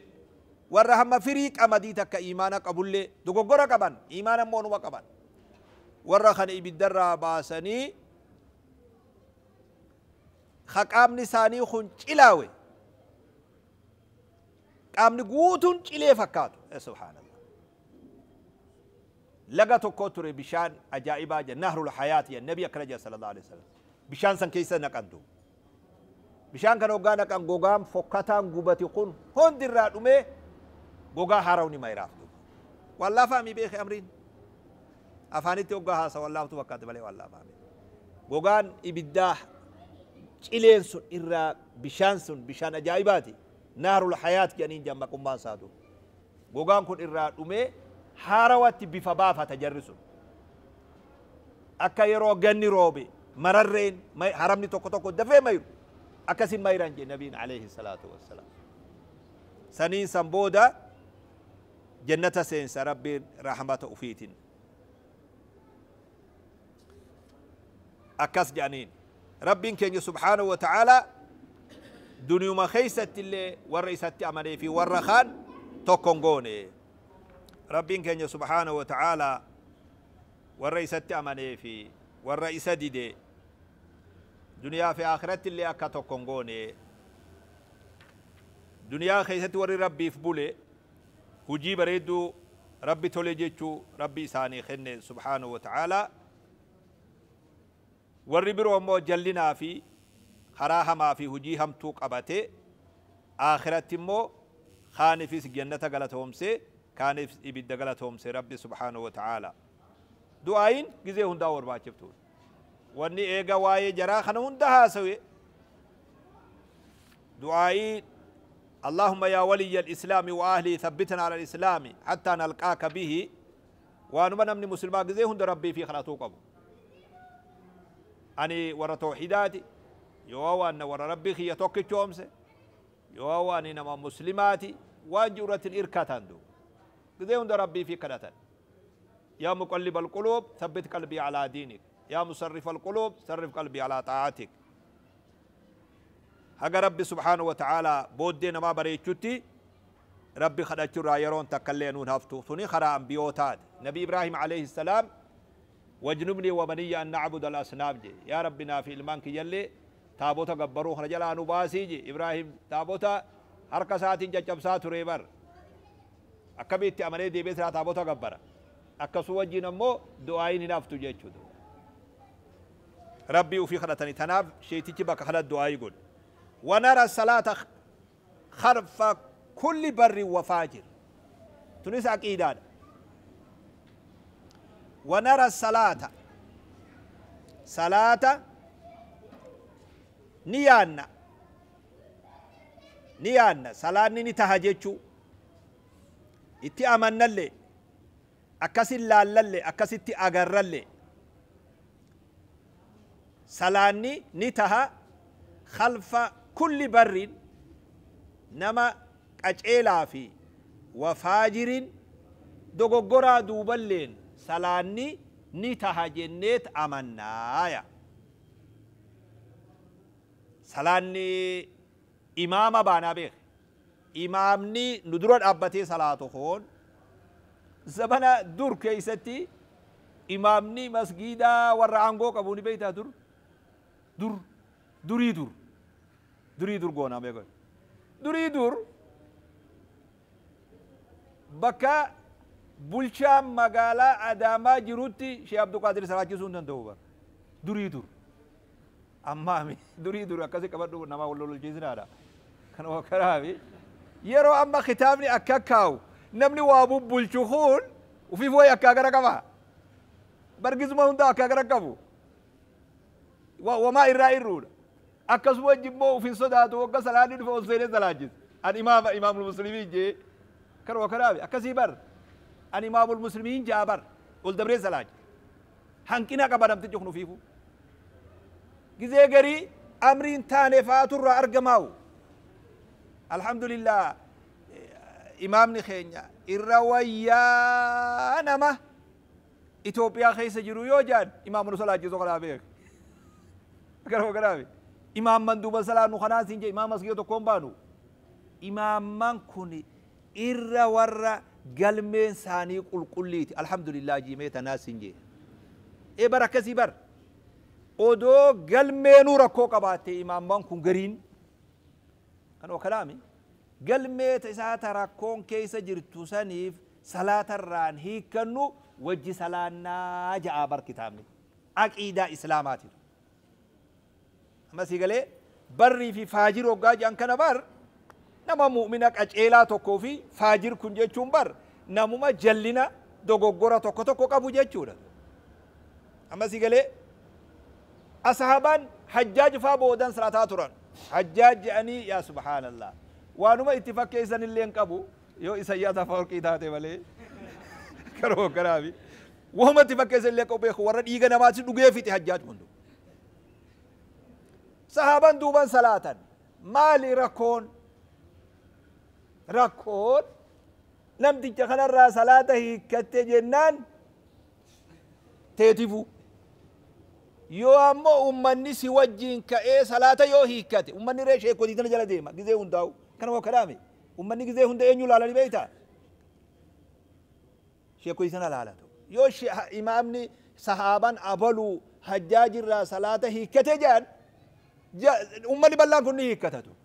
warra hamma firii qamadii takka imaana qabullee dogoggora qaban imaana immoo numa qaban warra kana ibiddarraa baasanii haqaamni isaanii kun cilaawe قامن cilee fakkaatu subhaanallah laga tokko ture bishaan ajaa'ibaa jedhe nahrul hayaati jedhe nabi akkana jedhe sallallahu alaihi wasallam bishaan san keessa naqan duuba bishaan kan hoggaa naqan gogaan fokkataan gubati kun hundirraa dhumee gogaa harawni mayraaf duuba wallaa faami beeke amriin afaanitti hoggaa haasa wallaaftu fakkaate malee wallaa faami gogaan ibiddaa cileen sun irraa bishaan sun bishaan ajaa'ibaati naarul hayaat jedhaniin jammaqummaa'n saatu gogaan kun irraa dhumee haarawatti bifa baafata jarri sun akka yeroo ganni roobe mararreen haramni tokko tokko dafee mayru akkasin mayran jee nabiin alayhi salaatu wassalaam saniin san booda jannata seensa rabbiin rahmata ufiitin akkas jedhaniin rabbiin keenya subhaanahu wa ta'aalaa دنيو ما خيست اللي ورئيسة أمني في ورخان تكونغوني ربين كان سبحانه وتعالى ورئيسة أمني في ورئيسة دي دي دنيا في آخرة اللي أكا تكونغوني دنيا خيست وري ربي في بولي هجيب ريدو ربي تولجيتشو ربي ساني خني سبحانه وتعالى وري برو جلنا في خراها ما في هجي هم توق أباتي آخرت مو خان في سجنة غلطهم سي كان في إبدا غلطهم سي ربي سبحانه وتعالى دعاين جزي هندا وربا ورباچفتون واني ايغا واي جرا خنا هندا هاسوي دعاين اللهم يا ولي الإسلام وأهلي ثبتنا على الإسلام حتى نلقاك به وأنا من أمني مسلمة هندا ربي في خلاطوك أبو أني ورا توحيداتي يوا أن ورا ربي خي يتوكي تومس يوا أن إنما مسلماتي واجورة الإركاتان دو كده عند ربي في كراتان يا مقلب القلوب ثبت قلبي على دينك يا مصرف القلوب صرف قلبي على طاعتك هذا ربي سبحانه وتعالى بودينا ما بري تشتي ربي خدا تشرا يرون تكلين ونهفتو ثني خرا انبيوتاد نبي ابراهيم عليه السلام واجنبني وبني ان نعبد الاصنام يا ربنا في المانك يلي taabota gabbaroo kana jalaa nu baasii je Ibrahim taabota harka isaatiin caccabsaa ture bar akkamitti amalee deebee siraa taabota gabbara akkasuma wajjin ammoo du'aayin hinaaftu jechuudha. Rabbii ofii kadhatanii tanaaf sheetichi bakka kanatti du'aayi godhe. Wanara salaata خرف كل بر وفاجر تونس عقيدة ونرى الصلاة صلاة ni yaanna ni yaanna salaanni ni taha jechuu itti amannallee akkasin laallallee akkasitti agarrallee salaanni ni taha khalfa kulli barriin nama qaceelaa fi wafaajirin dogoggoraa duuballeen salaanni ni taha jenneet amannaaya salaanni imaama baanaa beek imaamni nu dura dhaabbatee salaatu koon zamana dur keeysatti imaamni masgiida warra aangoo qabu ni beeytaa dur dur durii dur durii dur goonaa beeko durii dur bakka bulchaa magaalaa adaamaa jirutti shee abduqaadir salaachisuu hin danda'u bara durii dur ammaami durii duri akkasii qabadhu namaa wallololchiisinaadha kana karaafi yeroo amma kitaabni akka kaa'u namni waa bubbulchu kun ufiif wayi akka gara qaba bargisuma hunda akka gara qabu wamaa irraa irruudha akkasuma wajji immoo ufin sodaatu wagga salaanni dhufe ol seenee salaachis an imaama imaamul muslimin jee kan waa karaafi akkasii bar an imaamul muslimin jaa bar ol dabree salaachi hanqina qaba namtichi kun ufiifuu جزي قري أمرين تاني فاتر أرقماو الحمد لله إمامني خينيا إروايا نما إثيوبيا خيس جرو يوجان إمام رسول جزو قرابيك قرابي قرابي إمام من دوبا سلا نخناسين جي إمام مسجد كومبانو إمام من كوني إرّا ورّا قلمين ساني قل قليت الحمد لله جيميت ناسين جي إيه بركة سيبر odoo galmeenuu rakkoo qabaate imaamman kun gariin kanoo kalaami galmeeta isaata rakkoon keeysa jirtu saniif salaatarraan hiikkannu wajji salaannaa ja'a bar kitaabni aqiidaa islaamaati amasii galee barrii fi faajir hoggaa jedhan kana bar nama mu'mina qaceelaa tokkoo fi faajir kun jechuun bar namuma jallina dogoggora tokko tokko qabu jechuudha amasii galee أصحابان حجاج فابودان سراتاتوران حجاج يعني يا سبحان الله وانما اتفاق كيسان اللي انقبو يو فور كي تاتي والي كرو كرابي وهم اتفاق كيسان اللي انقبو بيخو يخوران إيغا نماتي نقيا فيتي حجاج مندو صحابان دوبان سلاتان مالي ركون ركون نمتي تجخنا الرا صلاة كتجنان تيتفو yoo ammoo ummanni si wajjin ka'ee salaata yoo hiikkate ummanni reeshee kodiitana jala deema gizee hundaa'u kana waa kadaame ummanni gizee hunda eenyu laalani beeyta shee kodiitana laalatu yoo imaamni sahaaban abaluu hajjaajirraa salaata hiikkate jedhan ummanni ballaan kun ni hiikkatatu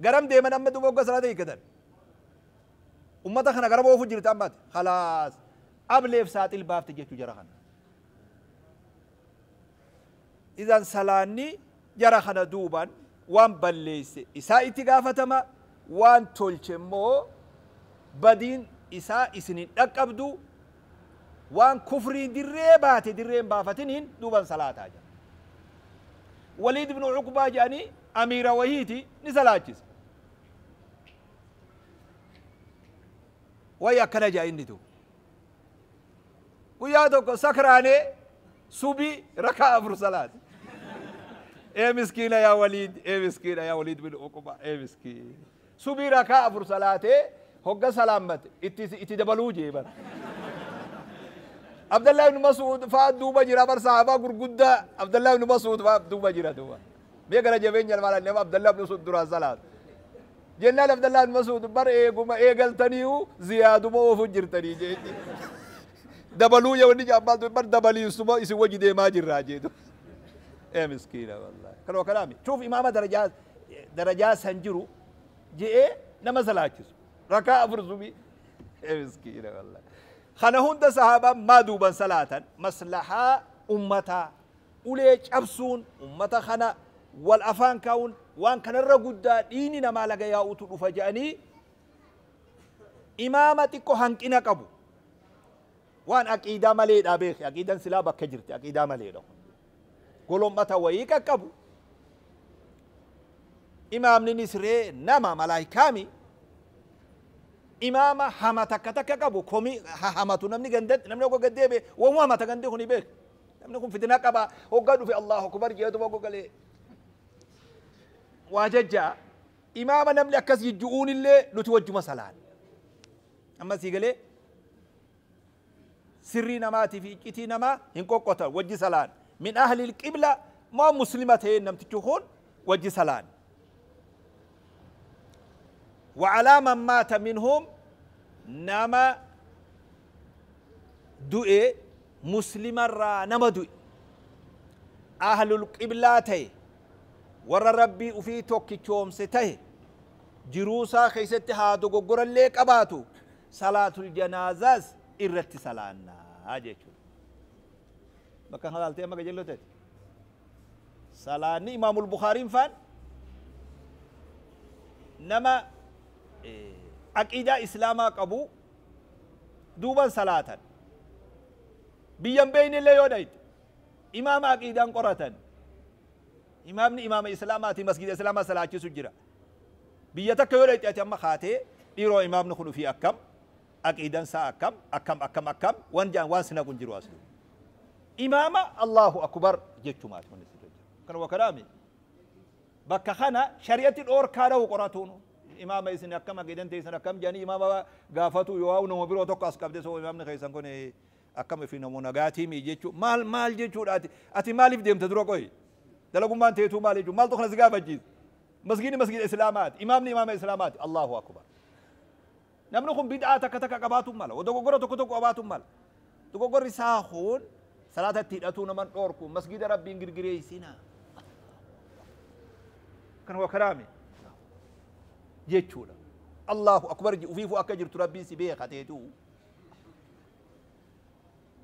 garam deeman amma duuba waggaa salaata hiikkatan ummata kana gara boofu jirti ammaati khalaas ableef saaxil baafte jechuu jara kana إذا سلاني جرى خنا دوبا وان بليس إساء تقافتما وان تلتمو بدين إساء إسنين أكبدو وان كفري دري باتي درين بافتنين دوبا صلاة جا وليد بن عقبة جاني أمير وهيتي نسلاجز ويا كان جايني دو ويا دوكو سكراني سوبي ركع أبر صلاتي ايه مسكينة يا وليد ايه مسكينة يا وليد بالعقوبة ايه مسكين سبيرا كافر صلاتي هوجا سلامت اتدبلو جيبر عبد الله بن مسعود فات دوبا جرا بر صحابة غرغدا عبد الله بن مسعود فات دوبا جرا دوبا بيقرا جبين جل مالا عبد الله بن مسعود درا صلاه جنان عبد الله بن مسعود بر ايه قوم ايه قلتنيو زياد ما وفجرتني جيت دبلو يا وني جابال بر دبلي سما اسي وجدي ما جرا جيتو ايه مسكينه والله كلو كلامي شوف امامه درجات درجات سنجرو جي ايه نمس لاكس ركا افرزو بي ايه مسكينه والله خنهون ده صحابه ما دوبا صلاه مصلحه امتا ولي چبسون امتا خنا والافان كون وان كان الرغد ديني نما لغا يا اوتو دفجاني امامتي كو هنقنا وان عقيده ملي دابخ عقيدن سلا بكجرت عقيده ملي golommata wayii qaqqabu imaamni siree nama malaayikaami imaama hama takka takka qabu komi hamatu namni gandatti namni ogga gaddeebe wamu hamata gandee kun beek namni kun fitina qaba hogga dhufe allahu akbar jee duba goggalee waa jajjaa imaama namni akkas jijju'uun illee nuti wajjuma salaan amma sii galee sirrii namaatii fi iccitii namaa hin qoqqotan wajji salaan من أهل القبلة ما مسلمتين نم تجهون وجه سلان وعلى من مات منهم نما دؤي مسلم را نما دؤي أهل القبلة تي ور ربي وفي توكي كوم ستي جروسا خيست هادو غورا ليك أباتو صلاة الجنازة إرتي سلانا هاجي bakka halaalte amma gajello tati salaanni imaamul bukaariin faan nama aqiidaa islaamaa qabu duuban salaatan biyyan beeynillee yoo dhayte imaama aqiidaan qoratan imaamni imaama islaamaati masgida islaamaa salaachisu jira biyya takka yoo dhayte ati amma kaatee dhiiroo imaamni kun ufii akkam aqiidan isaa akkam akkam akkam akkam waan jaan waan sina kun jiru as dura إمامة الله أكبر جتشمات من كانوا كلامي بك خنا شريعة الأور كارا وقراتون إمامة إسن أكما قيدن تيسن أكم جاني إمامة غافتو يواو نمبرو برو تقاس كبدي سو إمام نخيسن كوني أكما في نمونا غاتي مي جتشو مال مال جتشو أتي أتي مالي بديم تدرو كوي دلقم بان تيتو مالي جو مال تخلص غابة جيز مسجد مسجد إسلامات إمام إمام إسلامات الله أكبر نمنكم بدعاتك تكتك قباتم مال ودقو قرأ تكتك قباتم مال تقول ساخون salaatatti hidhatuu naman dhorku masgida rabbiin girgireeysina kan waa karaame jechuudha allahu akbar ufiifu akka jirtu rabbiin si beekateetu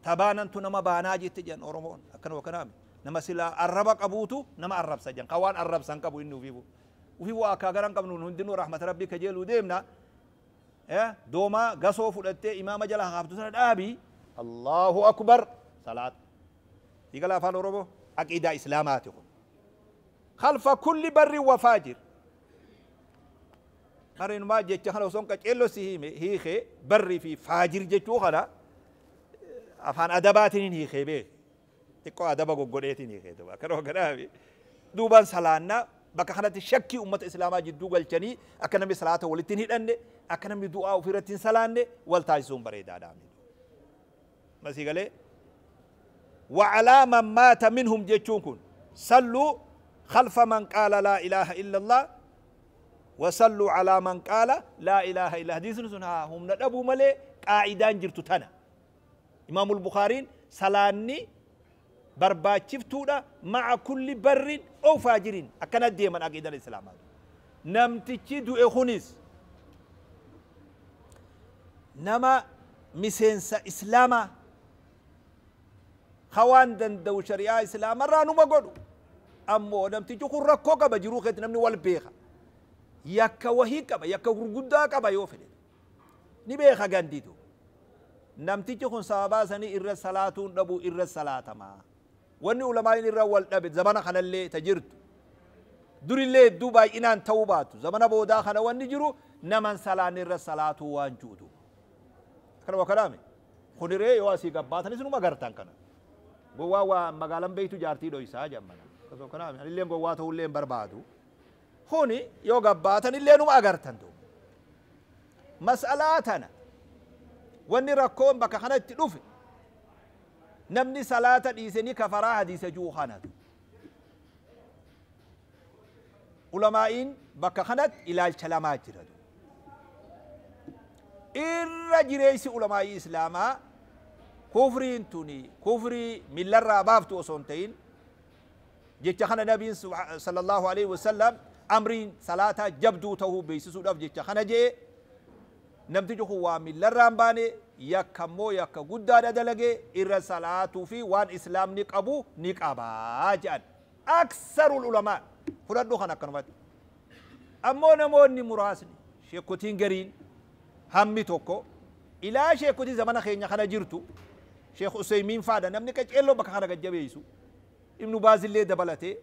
tabaanantu nama baanaa jette jan oromoon akkana waa karaame nama silaa arraba qabuutu nama arrabsa jan ka waan arrabsan qabu inni ufiifu ufiifu akaagaran qabnuun hundinuu rahmata rabbii ka jeeluu deemna doomaa gasoo fudhattee imaama jala haaftu sana dhaabii allahu akbar salaat يقال أفان أورومو عقيدة إسلاماتكم خلف كل بر وفاجر أرين ما جت خلو سونك إلو سهيمة هي خي بر في فاجر جتو خلا أفان أدباتين هي خي بيه تكو أدبا قدرتين هي خي دوا كرو كرامي دوبان سلانا بك خلت شكي أمة إسلامة جدو قلتني أكنمي صلاة ولتين هدن أكنمي دعاء وفيرتين سلان والتاجزون بريدا دامي مسيقى ليه وعلى من مات منهم جتشوكن صلوا خلف من قال لا إله إلا الله وصلوا على من قال لا إله إلا الله هم ندبوا ملي قاعدان جرتو تانا إمام البخاري سلاني barbaachiftudha مع كل barrin أو faajirin akkanat deeman aqiidaan islaamaa namtichi du'e إخونيس nama miseensa إسلاما خواندن دو شريعة إسلام رانو مقولو أمو نمتي جو خور ركو قبا جرو خيت نمني والبيخة يكا وهي قبا يكا غرغدا قبا يوفل نبيخة قنديدو نمتي جو خون صحابا سني إرى صلاتون نبو إرى صلاة ما واني علماء إرى والنبت زمان خنا اللي تجرت دور اللي دوبا إنان توباتو زمان بودا خنا واني جرو نمن صلاة إرى صلاة وانجودو كان وكلامي خنري يواسي قباتني سنو ما قرتان كنا gowwaa waa magaalan beeytu jaartii dhoysaa jammana osoo kanaa illeen gowwaa ta'uu illeen barbaadu huni yoo gabbaatan illeenuma agartan duuba mas'alaa tana wanni rakkoon bakka kana itti dhufe namni salaata dhiise ni kafaraa hadiisa juuhanatu ulamaa'iin bakka kanatti ilaalcha lamaa jira irra jireessi ulamaa'ii islaamaa كفرين توني كفري من لرى بافت تو جيتش خنا نبي صلى الله عليه وسلم أمرين صلاة جبدو تهو بيسسو داف جيتش خنا جي نمتي جو هو من لرى باني يا كمو يا كغدا دلغي إر صلاة في وان إسلام نقبو نقبا جان أكثر العلماء فردو خنا كنفات أمو ني مراسني شيكوتين غرين همي توكو إلا شيكوتين زمان خينا خنا جيرتو sheekh useymiin faadha namni qaceelloo bakka kana gajjabeeysu ibnu baazillee dabalatee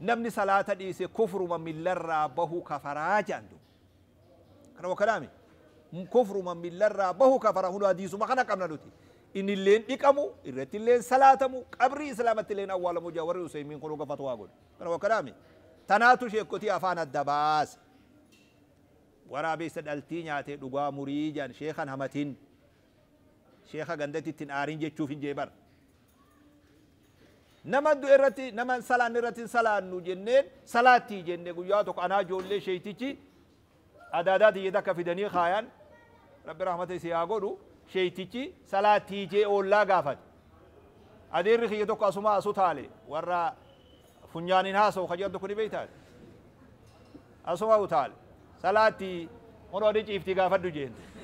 namni salaata dhiise kufruma millarraa bahu kafaraa jaandu kana wakkanaami kufruma millarraa bahu kafaraa hunda hadiisuma kana qabna nuti inilleen dhiqamu irrattilleen salaatamu qabrii islaamattilleen awwaalamuu jaa warri useymiin kun hoga fatwaa godhe kana wakkanaami tanaatu sheekkotii afaan adda baase waraabessa dhaltii nyaatee dhugaa murii jaan sheekan hamatiin sheeka gandatti ittiin aariin jechuuf hin jeebar nama du'e irratti nama salaan irratti hin salaannu jenneen salaattii jenne guyyaa tokko anaa ijoollee sheeytichi adaadaa tiyya takka fidanii kaayan rabbi rahmata isii haa godhu sheeytichi salaattii jee oollaa gaafate adeerri kiyya tokko asuma asu taale warra funyaanin haasa'u ka jedhu kun ni beektaale asuma utaale salaattii onoo ni ciiftii gaafadhu jeente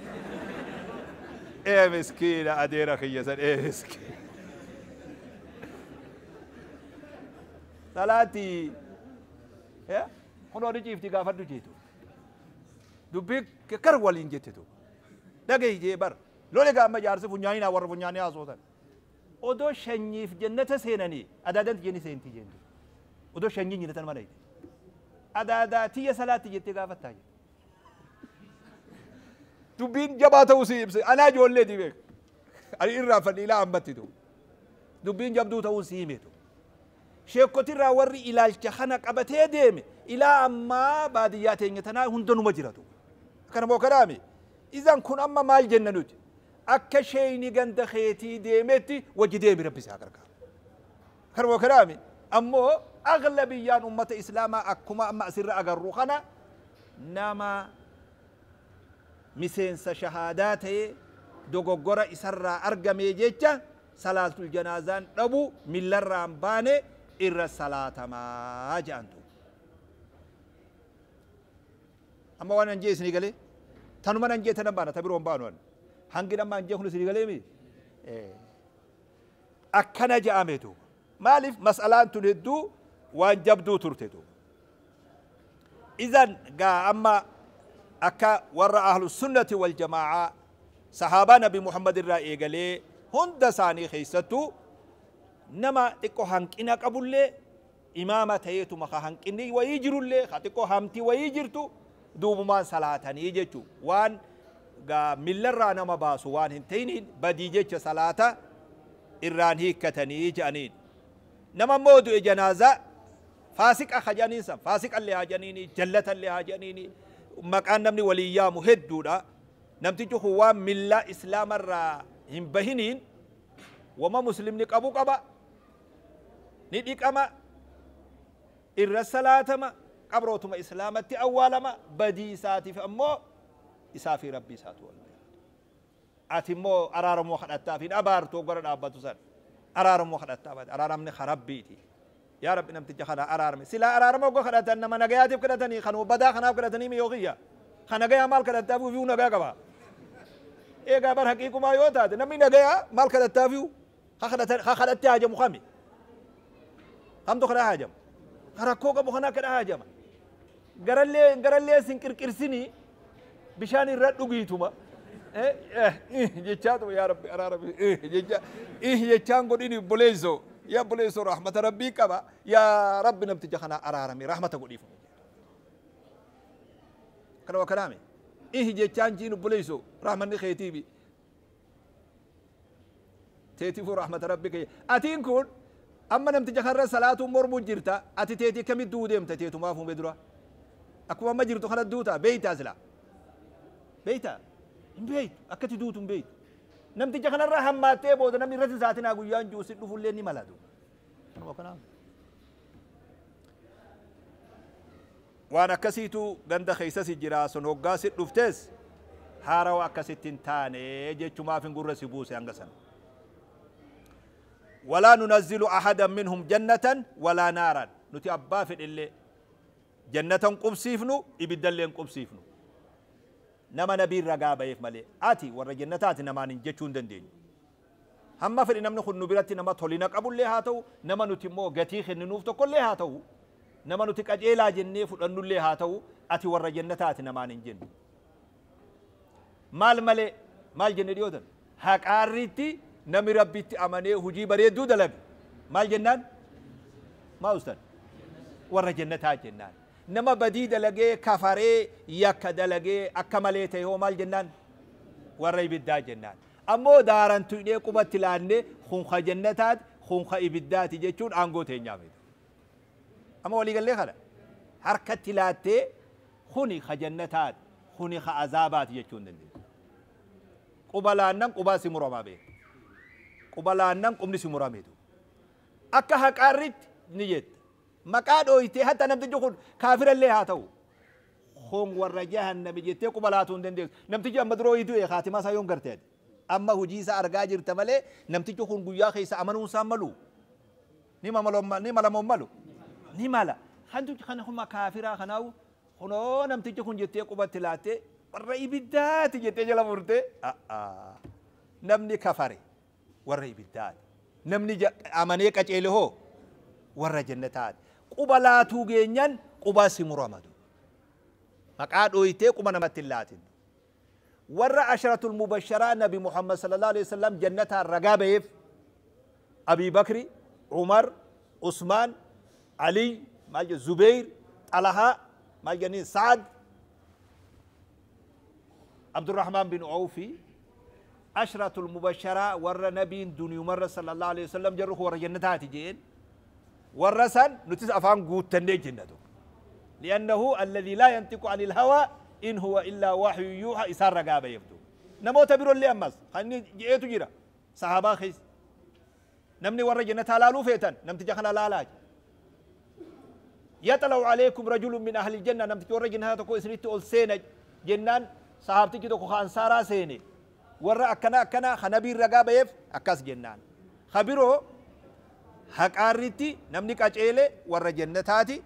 ايه مسكينة أديرة يا زن ايه مسكينة صلاتي يا إيه؟ هنا رجيف تقافر جيتو دبيك كر ولين جيتو دقي جيبر لولا قام جارس فنيانا ور فنيانا صوتا ودو شنيف جنة سيناني أدادن تجيني سينتي جيني ودو شنيف جنة مالي أداداتي صلاتي جيتي قافتها جيتي دبين جبا توسي إبسي أنا جول لي ديبك أنا إرى فالإله أمبتتو دبين جبدو توسي ميتو شيكوتي را وري إلى الجحنة قبتي ديمي إلى أما باديات ينتنا هندن مجرتو كان بو كرامي إذا كن أما مال جنة نوت أكا شيني غند خيتي ديمتي وجي ديمي ربي ساقرك كان بو كرامي أمو أغلبيان أمة إسلاما أكما أما أسر أغرو خنا نما miseensa shahaadaa ta'ee dogoggora isarraa argame jecha salaatul janaazaan dhabu millarraan baane irra salaatamaa jedhantu amma waan anjee isinii galee tanuma nan jee tanan baana ta biroon baanu an hangi dhamma anjee kun isinii galee akkana je'ame duuba maaliif mas'alaan tun hedduu waan jabduu turte duuba izan gaa amma akka warra ahlu sunnati wal jamaa sahaabaa nabi muhammad irraa eegalee hunda isaanii keessattu nama xiqqoo hanqina qabullee imaama ta'eetuma ka hanqinni wayii jirullee ka xiqqoo hamtii wayii jirtu duubumaan salaatanii jechuu waan millarraa nama baasu waan hin ta'iniin badii jecha salaata irraan hiikkatanii je'aniin nama immoo du'e janaazaa faasiqa ka janiin san faasiqa illee haa janiini jallata illee haa janiini maqaan namni walii yaamu hedduudha namtichi kun waan millaa islaamarraa hin bahiniin wama muslimni qabu qaba ni dhiqama irra salaatama qabrootuma islaamatti awwaalama badii isaatiif ammoo isaa fi rabbii isaatu wal ati immoo araaramoo kadhattaaf hin abaartu gara dhaabbatu san araaramoo kadhattaa araramni ka يا رب تجي خنا أرارم سلا أرارم ما خلاتن نما نجاتي تني خنو بدا خنا كلاتني ميوغية خنا جاي مال تابو فيو نجا كبا إيه كبر حقيقة ما يوتا نمي نجا مال كلاتابو خخلت خخلت حاجة مخمي هم دخل حاجة خركوك بخنا كده حاجة ما قرلي قرلي سنكر كرسني بشان الرد وقيتما إيه إيه جتشاتو يا رب أرارم إيه جتشا إيه جتشان قديني بوليزو يا بليس رحمة ربي كبا يا رب نبتجي خنا أرارمي رحمة قولي فمي كلا وكلامي إيه جي كان جين بليسو رحمة نخيتي بي تيتي فو رحمة ربي كي أتين كون أما نمتجي خنا صلاة مرمو جرتا أتي تيتي كم دوديم تيتي ما فهم بدرا أكو ما جرتو خنا دوتا بيتا زلا بيتا بيت أكتي دوتم بيت namticha kanarraa hammaatee booda namni irratti saatinaa guyyaan juusin dhufullee ni malatu. Waan akkasiitu ganda keessasi jira sun hoggaa si dhuftees haarawaa akkasitti hin taane jechumaaf hin gurra si buuse hanga sana. ولا ننزل أحدا منهم جنة ولا نارا نتي أبا في اللي جنة قبسيفنو إبدا لين قبسيفنو nama nabiin ragaa ba'eef malee ati warra jannataati namaan hin jechuu hin dandeenyu. Hamma fedhi namni kun nu biratti nama tolina qabullee haa ta'u nama nuti immoo gatii kenninuuf tokkollee haa ta'u nama nuti qajeelaa jennee fudhannullee haa ta'u ati warra jannataati namaan hin jennu. Maal malee maal jenne dhiyootan haqaarriitti nami rabbitti amanee hujii bareedduu dalabe maal jennaan maa ustan warra jannataa jennaan. نما بدي دلقي كفري يك دلقي أكمليته هو مال جنان وري بدا جنان أمو دارن تيني قبت لاني خنخ جنتات خنخ إبدات جيشون أنقو تينيامي أما ولي قال لي خلا حركة تلاتي خني خجنتات خني خعذابات جيشون دندي قبلانن قبا سمرما بيه قبلانن قبني سمرما بيه أكا حق أرد نيجت مكادو أويتي حتى نبدي جوكون كافر اللي هاتو خون ورا جهنم جيتي قبلاتون دندل نمتي جا مدرو يدو يا خاتمه سايون غرتد اما هجي سا ارغا جرت ملي نمتي خون غيا خيس امنون ساملو نيما ملو نيما لا مملو نيما لا خنتو خن هما كافرا خناو خنو نمتي خون جيتي قبت لاتي ورا جيتي جلا مرتي اه اه نمني كفري ورأي بدات نمني امني كچيلهو ورا جنتات قبلاتو جينيان قباسي مرامدو مقعد ويته قبا نمت اللاتين ورع عشرة المبشرة نبي محمد صلى الله عليه وسلم جنتها الرقابيف أبي بكر عمر عثمان علي مالج زبير علها مالج سعد عبد الرحمن بن عوفي أشرة المبشرة ور نبي دنيا مرة صلى الله عليه وسلم جرخ ور جنتها تجين ورسان نتس أفان قوت جنة لأنه الذي لا ينطق عن الهوى إن هو إلا وحي يوحى إسار رقابة يبدو نموت برو اللي أمس خلني جئت جرا صحابة خيس نمني ور جنة لالو فيتن نمت جخنا لالاج يطلع عليكم رجل من أهل الجنة نمت ور جنة تكو إسنيت أول جنان صحابتي كده خان سارا سيني ور أكنا أكنا خنبير رقابة يف أكاس جنان خبيرو haqaarritti namni qaceele warra jannataati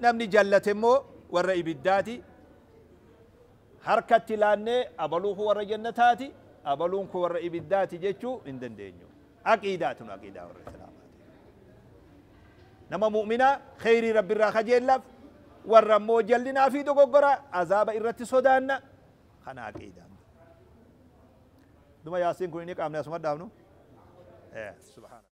namni jallate immoo warra ibiddaati harkatti laannee abaluun kun warra jannataati abaluun kun warra ibiddaati jechuu hin dandeenyu aqiidaatun aqiidaa warra islaamaati nama mu'minaa kheyrii rabbiirraa kajeellaaf warra immoo jallinaa fi dogoggora azaaba irratti sodaanna kana aqiidaa duma yaasiin kun inni qaamne asuma dhaabnu subhaana